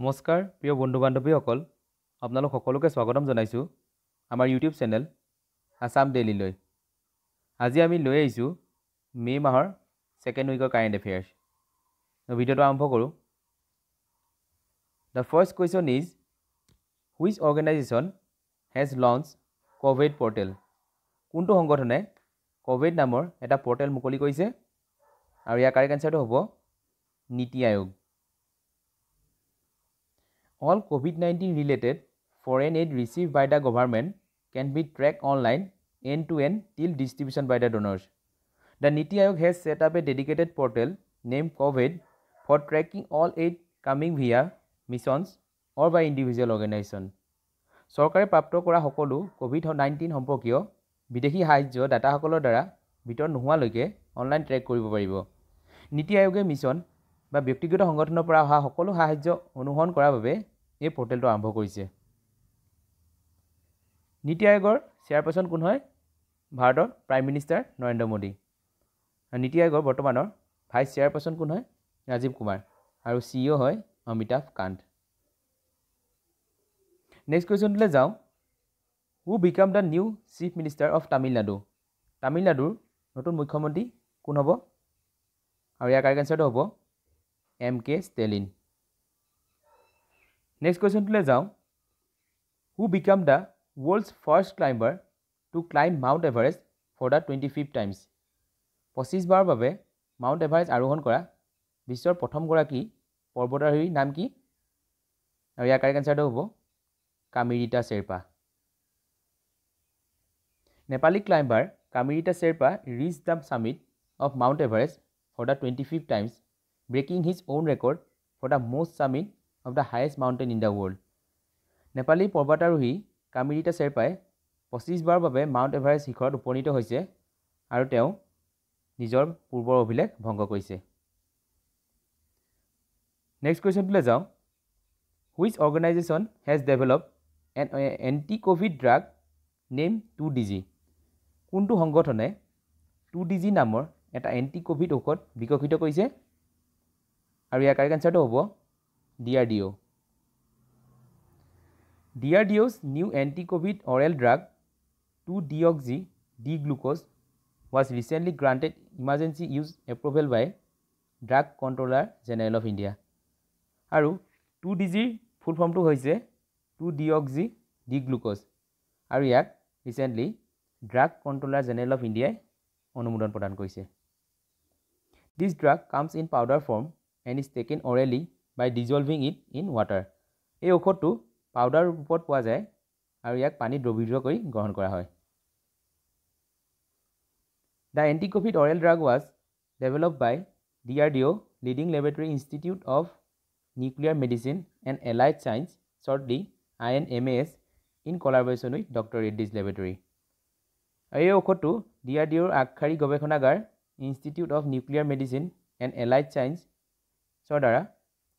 নমস্কাৰ প্ৰিয় বন্ধু বান্ধৱীসকল আপোনালোক সকলোকে স্বাগতম জনাইছোঁ আমাৰ ইউটিউব চেনেল আছাম ডেইলিলৈ আজি আমি লৈ আহিছোঁ মে' মাহৰ ছেকেণ্ড উইকৰ কাৰেণ্ট এফেয়াৰ্ছ ভিডিঅ'টো আৰম্ভ কৰোঁ the first question is which organisation has launch Covid portal কোনটো সংগঠনে ক'ভিড নামৰ এটা পৰ্টেল মুকলি কৰিছে আৰু ইয়াৰ কাৰেক্ট এনচাৰটো হ'ব NITI Aayog all Covid nineteen related foreign aid receive by the government can be track online end to end till distribution by the donors the NITI Aayog has set up a dedicated portal name Covid for tracking all aid coming via missions or by individual organisation চৰকাৰে প্ৰাপ্ত কৰা সকলো Covid nineteen সম্পৰ্কীয় বিদেশী সাহায্য ডাটাসকলৰ দ্বাৰা ভিতৰ নোহোৱালৈকে অনলাইন ট্ৰেক কৰিব পাৰিব নীতি আয়োগে মিছন বা ব্যক্তিগত সংগঠনৰ পৰা অহা সকলো সাহায্য অনুসৰণ কৰাৰ বাবে এই পৰ্টেলটো আৰম্ভ কৰিছে নীতি আয়োগৰ চেয়াৰপাৰ্চন কোন হয় ভাৰতৰ প্ৰাইম মিনিষ্টাৰ নৰেন্দ্ৰ মোদী নীতি আয়োগৰ বৰ্তমানৰ ভাইচ চেয়াৰপাৰ্চন কোন হয় ৰাজীৱ কুমাৰ আৰু চি ইঅ' হয় অমিতাভ কান্ত নেক্সট কুৱেশ্যনটোলৈ যাওঁ who become the new chief minister of Tamil Nadu তামিলনাডুৰ নতুন মুখ্যমন্ত্ৰী কোন হ'ব আৰু ইয়াৰ কাৰেক্ট এঞ্চাৰটো হ'ব এম কে ষ্টেলিন নেক্সট কুৱেশ্যনটোলৈ যাওঁ who become the world's first climber to climb Mount Everest for the twenty fifth times পঁচিছবাৰৰ বাবে মাউণ্ট এভাৰেষ্ট আৰোহণ কৰা বিশ্বৰ প্ৰথমগৰাকী পৰ্বতাৰোহীৰ নাম কি আৰু ইয়াৰ কাৰেক্ট এঞ্চাৰটো হ'ব Kami Rita Sherpa Nepali climber Kami Rita Sherpa reach the summit of Mount Everest for the twenty fifth times breaking his own record for the most summit of the highest mountain in the world নেপালী পৰ্বতাৰোহী কামিৰিতা শ্বেৰ্পাই পঁচিছবাৰৰ বাবে মাউণ্ট এভাৰেষ্ট শিখৰত উপনীত হৈছে আৰু তেওঁ নিজৰ পূৰ্বৰ অভিলেখ ভংগ কৰিছে নেক্সট কুৱেশ্যনটোলৈ যাওঁ which organisation has develop an anti Covid drug name two D কোনটো সংগঠনে টু ডিজি নামৰ এটা এণ্টি ক'ভিড ঔষধ বিকশিত কৰিছে আৰু ইয়াৰ কাৰেক্ট আনচাৰটো হ'ব D R D O' D R D O's new anti Covid oral drug two deoxy D glucose was recently granted emergency use approval by Drug Controller General of India আৰু two D জিৰ full ফৰ্মটো হৈছে two deoxy D glucose আৰু ইয়াক recently Drug Controller General of ইণ্ডিয়াই অনুমোদন প্ৰদান কৰিছে this drug comes in powder form and is taken orally by dissolving it in water এই ঔষধটো পাউডাৰ ৰূপত পোৱা যায় আৰু ইয়াক পানীত দ্ৰৱীভূত কৰি গ্ৰহণ কৰা হয় the anti Covid oral drug was develop by D R D O' leading laboratory institute of nuclear medicine and allied science short D I N M A S in collaboration with doctor Reddy's laboratory আৰু এই ঔষধটো D R D অ'ৰ আগশাৰী গৱেষণাগাৰ institute of nuclear medicine and allied science ৰিছৰ দ্বাৰা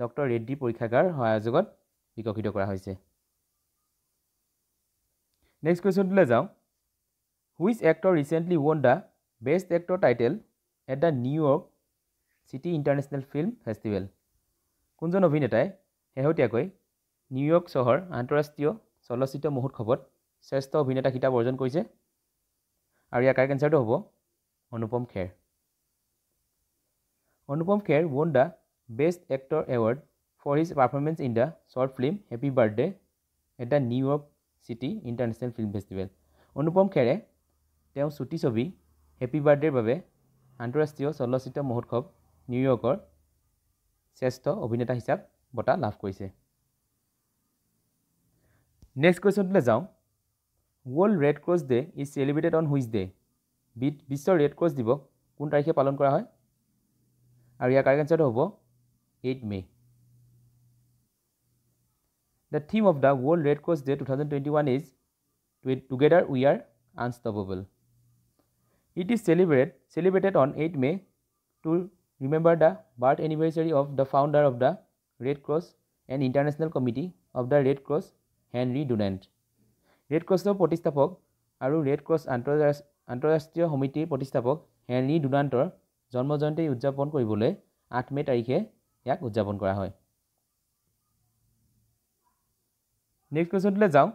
doctor Reddy পৰীক্ষাগাৰ সহায়যোগত বিকশিত কৰা হৈছে নেক্সট কুৱেশ্যনটোলৈ যাওঁ which actor recently won the best actor title at the New York City international film festival কোনজন অভিনেতাই শেহতীয়াকৈ নিউয়ৰ্ক চহৰ আন্তঃৰাষ্ট্ৰীয় চলচ্চিত্ৰ মহোৎসৱত শ্ৰেষ্ঠ অভিনেতা খিতাপ অৰ্জন কৰিছে আৰু ইয়াৰ কাৰেক্ট এঞ্চাৰটো হ'ব অনুপম Kher Anupam Kher won the best actor award for his performance in the short film Happy Birthday at the New York City international film festival Anupam খেৰে তেওঁ চুটি ছবি হেপী বাৰ্থডেৰ বাবে আন্তঃৰাষ্ট্ৰীয় চলচ্চিত্ৰ মহোৎসৱ নিউয়ৰ্কৰ শ্ৰেষ্ঠ অভিনেতা হিচাপ বঁটা লাভ কৰিছে নেক্সট কুৱেশ্যনটোলৈ যাওঁ World Red Cross Day is celebrated on which day বিশ্ব ৰেড ক্ৰছ দিৱস কোন তাৰিখে পালন কৰা হয় আৰু ইয়াৰ কাৰেক্ট এঞ্চাৰটো হ'ব 8 May. The theme of the World Red Cross Day 2021 is Together We Are Unstoppable. It is celebrated, celebrated on 8 May to remember the birth anniversary of the founder of the Red Cross and International Committee of the Red Cross, Henry Dunant. Red Cross of আৰু Aru Red Cross আন্তঃৰাষ্ট্ৰীয় Homiti প্ৰতিষ্ঠাপক Henry Dunantor, John Mozonte Ujapon Koibule, Atme তাৰিখে ইয়াক উদযাপন কৰা হয় next কুৱেশ্যনটোলৈ যাওঁ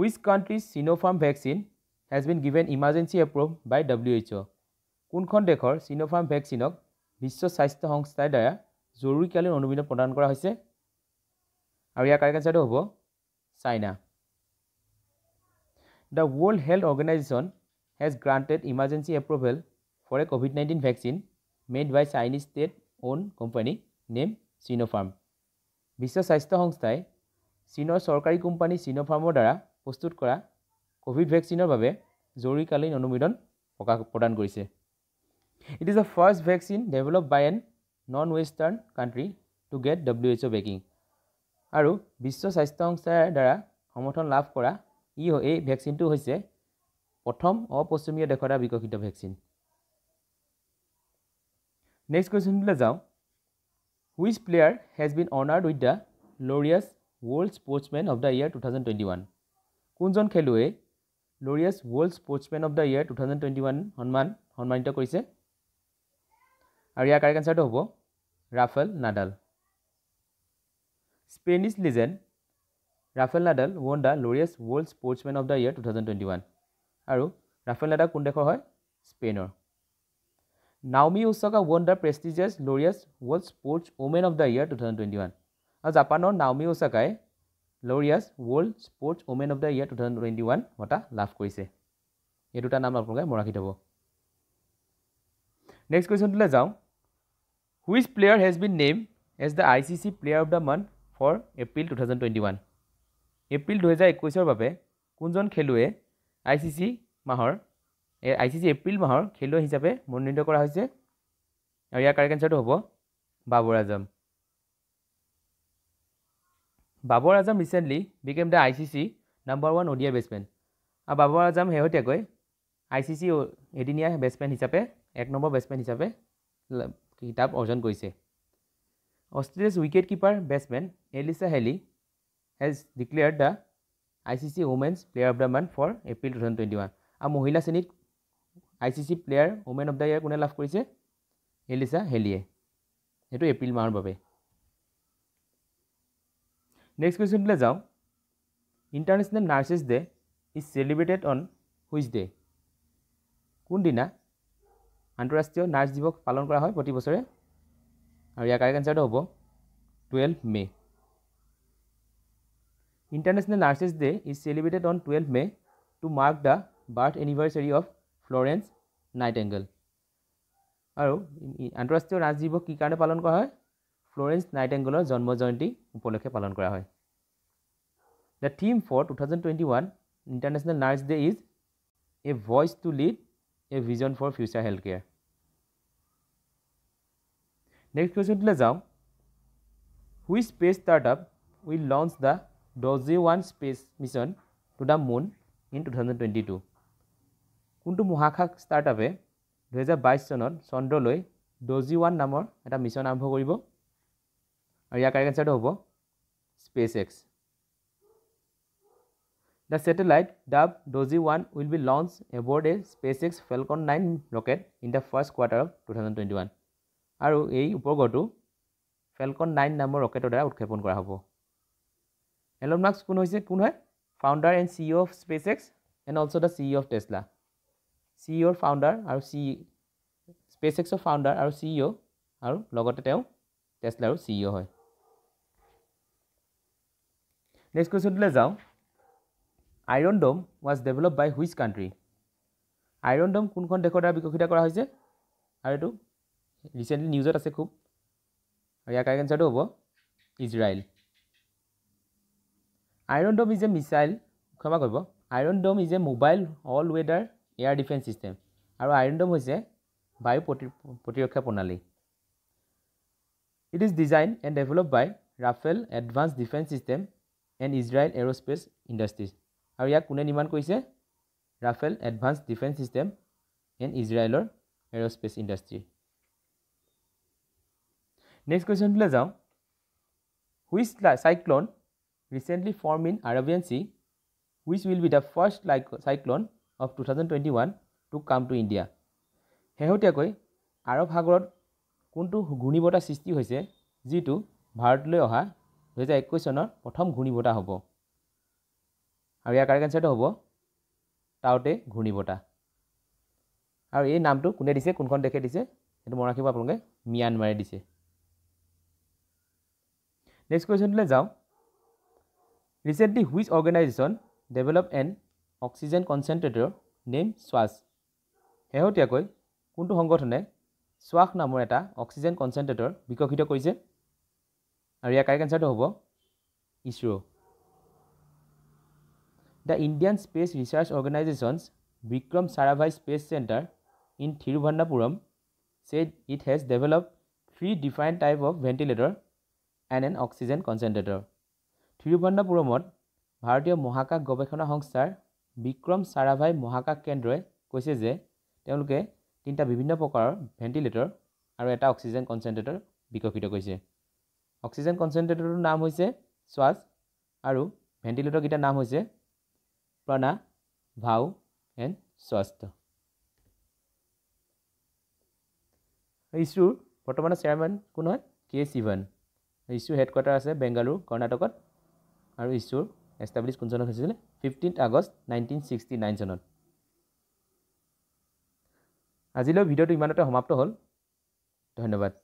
which countries Sinopharm vaccine has been given emergency approve by W H O' কোনখন দেশৰ চিনোফাৰ্ম ভেকচিনক বিশ্ব স্বাস্থ্য সংস্থাৰ দ্বাৰা জৰুৰীকালীন অনুমোদন প্ৰদান কৰা হৈছে আৰু ইয়াৰ কাৰেক্ট আঞ্চাৰটো হ'ব China the World Health Organization has granted emergency approval for a Covid nineteen vaccine made by Chinese state own company name Sinopharm বিশ্ব স্বাস্থ্য সংস্থাই চীনৰ চৰকাৰী কোম্পানী চিনোফাৰ্মৰ দ্বাৰা প্ৰস্তুত কৰা ক'ভিড ভেকচিনৰ বাবে জৰুৰীকালীন অনুমোদন প্ৰকাশ প্ৰদান কৰিছে it is the first vaccine develop by an non western country to get W H O' backing আৰু বিশ্ব স্বাস্থ্য সংস্থাৰ দ্বাৰা সমৰ্থন লাভ কৰা ই এই ভেকচিনটো হৈছে প্ৰথম অপশ্চিমীয় দেশৰ দ্বাৰা বিকশিত ভেকচিন নেক্সট কুৱেশ্যনটোলৈ যাওঁ which player has been honoured with the Laureus world sportsmen of the year two thousand twenty one কোনজন খেলুৱৈয়ে Laureus world sportsmen of the year two thousand twenty one সন্মান সন্মানিত কৰিছে আৰু ইয়াৰ কাৰেক্ট আনচাৰটো হ'ব Rafael Nadal Spanish legend Rafael Nadal won the Laureus world sportsmen of the year two thousand twenty one আৰু Rafael Nadal কোন দেশৰ হয় স্পেইনৰ Naomi Osaka won the prestigious Laureus world sports women of the year two thousand twenty one আৰু জাপানৰ Naomi ওচাকাই Laureus world sports women of the year two thousand twenty one বঁটা লাভ কৰিছে এই দুটা নাম আপোনালোকে মই ৰাখি থ'ব নেক্সট কুৱেশ্যনটোলৈ যাওঁ which player has been name as the I C C player of the month for April two thousand twenty one এপ্ৰিল দুহেজাৰ একৈছৰ বাবে কোনজন খেলুৱৈয়ে আই চি চি মাহৰ এই আই চি চি এপ্ৰিল মাহৰ খেলুৱৈ হিচাপে মনোনীত কৰা হৈছে আৰু ইয়াৰ কাৰেক্ট এঞ্চাৰটো হ'ব Babar Azam Babar Azam recently became the I C C number one ODI batsmen আৰু বাবৰ আজম শেহতীয়াকৈ আই চি চি এদিনীয়া বেটছমেন হিচাপে এক নম্বৰ বেটছমেন হিচাপে কিতাপ অৰ্জন কৰিছে Australia's wicket keeper batsmen Alyssa Healy has declared the I C C women's player of the month for April two thousand twenty one আৰু মহিলা শ্ৰেণীত I C C player women of the year কোনে লাভ কৰিছে এলিচা হেলিয়ে সেইটো এপ্ৰিল মাহৰ বাবে next কুৱেশ্যনটোলৈ যাওঁ International Nurses Day is celebrated on which day কোনদিনা আন্তঃৰাষ্ট্ৰীয় নাৰ্ছ দিৱস পালন কৰা হয় প্ৰতি বছৰে আৰু ইয়াৰ কাৰেক এঞ্চাৰটো হ'ব twelve May International Nurses Day is celebrated on twelve May to mark the birth anniversary of Florence Nightingale আৰু আন্তঃৰাষ্ট্ৰীয় ৰাজ দিৱস কি কাৰণে পালন কৰা হয় ফ্লৰেঞ্চ নাইট এংগেলৰ জন্ম জয়ন্তী উপলক্ষে পালন কৰা হয় the theme for two thousand twenty one International Nurse Day is a voice to lead a vision for future health care next কুৱেশ্যনটোলৈ যাওঁ which space startup will launch the Doge one space mission to the moon in two thousand twenty two কোনটো মহাকাশ ষ্টাৰ্টআপে দুহেজাৰ বাইছ চনত চন্দ্ৰলৈ doji one নামৰ এটা মিছন আৰম্ভ কৰিব আৰু ইয়াৰ কাৰেক এঞ্চাৰটো হ'ব SpaceX the satellite dub Doge one will be launch aboard a SpaceX Falcon nine rocket in the first quarter of two thousand twenty one আৰু এই উপগ্ৰহটো ফেলকন নাইন নামৰ ৰকেটৰ দ্বাৰা উৎক্ষেপণ কৰা হ'ব এলন মাক্স কোন হৈছে কোন হয় founder and C E of SpaceX and also' the C E of Tesla C ইঅ'ৰ ফাউণ্ডাৰ আৰু চি স্পেচ এক্সৰ ফাউণ্ডাৰ আৰু চি ইঅ' e আৰু লগতে তেওঁ টেষ্টলাৰো চি ইঅ' হয় নেক্সট কুৱেশ্যনটোলৈ যাওঁ Iron Dome was develop by which country Iron Dome কোনখন দেশৰ দ্বাৰা বিকশিত কৰা হৈছে আৰু এইটো ৰিচেণ্টলি নিউজত আছে খুব আৰু ইয়াৰ কাৰেণ্ট এঞ্চাৰটো হ'ব Israel Iron Dome is a missile ক্ষমা কৰিব Iron Dome is a mobile all weather air defence system আৰু আইৰণডম হৈছে বায়ু প্ৰতি প্ৰতিৰক্ষা প্ৰণালী it is design and develop by Rafael advance defence system and Israel aerospace industries আৰু ইয়াক কোনে নিৰ্মাণ কৰিছে Rafael advance defence system and ইজৰাইলৰ এৰস্পেচ ইণ্ডাষ্ট্ৰি নেক্সট কুৱেশ্যনটোলৈ যাওঁ which cyclone recently form in Arabian Sea which will be the first like cyclone of two thousand twenty one to come to India শেহতীয়াকৈ আৰৱ সাগৰত কোনটো ঘূৰ্ণীবতাহ সৃষ্টি হৈছে যিটো ভাৰতলৈ অহা দুহেজাৰ একৈছ চনৰ প্ৰথম ঘূৰ্ণীবতাহ হ'ব আৰু ইয়াৰ কাৰেক্ট এনচাৰটো হ'ব তাওতে ঘূৰ্ণীবতাহ আৰু এই নামটো কোনে দিছে কোনখন দেশে দিছে সেইটো মনত ৰাখিব আপোনালোকে ম্যানমাৰে দিছে নেক্সট কুৱেশ্যনটোলৈ যাওঁ recently which organisation develop and oxygen concentrator name শ্বাছ শেহতীয়াকৈ কোনটো সংগঠনে শ্বাস নামৰ এটা অক্সিজেন কনচেনট্ৰেটৰ বিকশিত কৰিছে আৰু ইয়াৰ কাৰেক এঞ্চাৰটো হ'ব ISRO' the Indian space research organisation's Vikram Sarabhai space centre in Thiruvananthapuram said it has develop three different type of ventilator and an oxygen concentrator থিৰুভান্নপুৰমত ভাৰতীয় মহাকাশ গৱেষণা সংস্থাৰ বিক্ৰম চাৰাভাই মহাকাশ কেন্দ্ৰই কৈছে যে তেওঁলোকে তিনিটা বিভিন্ন প্ৰকাৰৰ ভেণ্টিলেটৰ আৰু এটা অক্সিজেন কনচেনট্ৰেটৰ বিকশিত কৰিছে অক্সিজেন কনচেনট্ৰেটৰটোৰ নাম হৈছে শ্বাজ আৰু ভেণ্টিলেটৰকেইটাৰ নাম হৈছে প্ৰণা ভাও এণ্ড স্বাস্থ্য ইছৰোৰ বৰ্তমানৰ চেয়াৰমেন কোন হয় কে চিভান ইছৰোৰ হেডকোৱাৰ্টাৰ আছে বেংগালোৰ কৰ্ণাটকত আৰু ইছৰোৰ এষ্টাব্লিছ কোন চনত হৈছিলে fifteenth August nineteen sixty nine চনত আজিলৈ ভিডিঅ'টো ইমানতে সমাপ্ত হ'ল ধন্যবাদ